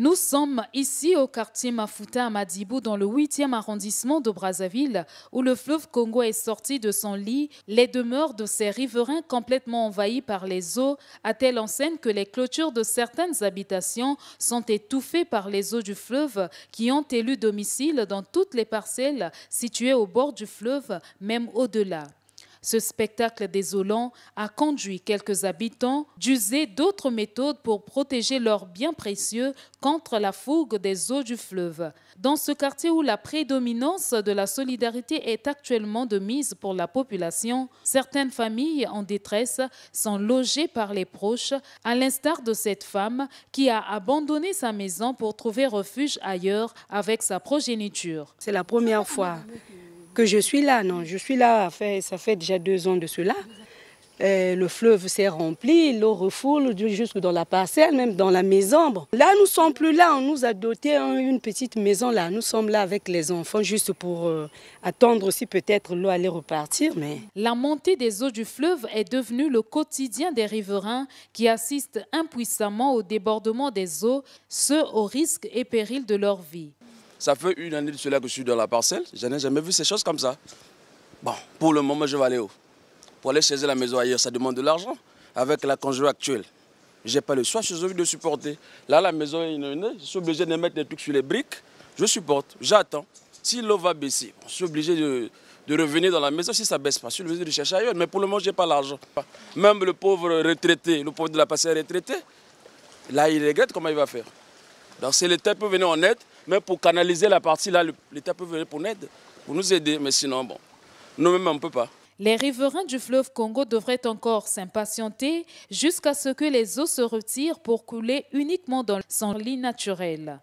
Nous sommes ici au quartier Mafuta à Madibou, dans le 8e arrondissement de Brazzaville, où le fleuve Congo est sorti de son lit, les demeures de ses riverains complètement envahies par les eaux, à telle enseigne que les clôtures de certaines habitations sont étouffées par les eaux du fleuve qui ont élu domicile dans toutes les parcelles situées au bord du fleuve, même au-delà. Ce spectacle désolant a conduit quelques habitants d'user d'autres méthodes pour protéger leurs biens précieux contre la fougue des eaux du fleuve. Dans ce quartier où la prédominance de la solidarité est actuellement de mise pour la population, certaines familles en détresse sont logées par les proches, à l'instar de cette femme qui a abandonné sa maison pour trouver refuge ailleurs avec sa progéniture. C'est la première fois que je suis là, non, je suis là, ça fait déjà deux ans de cela. Euh, le fleuve s'est rempli, l'eau refoule jusque dans la parcelle, même dans la maison. Là, nous ne sommes plus là, on nous a doté une petite maison là. Nous sommes là avec les enfants juste pour euh, attendre aussi peut-être l'eau allait repartir. Mais... La montée des eaux du fleuve est devenue le quotidien des riverains qui assistent impuissamment au débordement des eaux, ce au risque et péril de leur vie. Ça fait une année de cela que je suis dans la parcelle. Je n'ai jamais vu ces choses comme ça. Bon, pour le moment, je vais aller où Pour aller chercher la maison ailleurs, ça demande de l'argent. Avec la conjointe actuelle, je n'ai pas le choix, je suis obligé de supporter. Là, la maison est inondée, je suis obligé de mettre des trucs sur les briques. Je supporte, j'attends. Si l'eau va baisser, je suis obligé de, revenir dans la maison. Si ça ne baisse pas, je suis obligé de chercher ailleurs. Mais pour le moment, je n'ai pas l'argent. Même le pauvre retraité, le pauvre de la passée retraité, là, il regrette comment il va faire. Donc, si l'État peut venir en aide, mais pour canaliser la partie, là, l'État peut venir pour nous aider, Mais sinon, bon, nous-mêmes, on ne peut pas. Les riverains du fleuve Congo devraient encore s'impatienter jusqu'à ce que les eaux se retirent pour couler uniquement dans son lit naturel.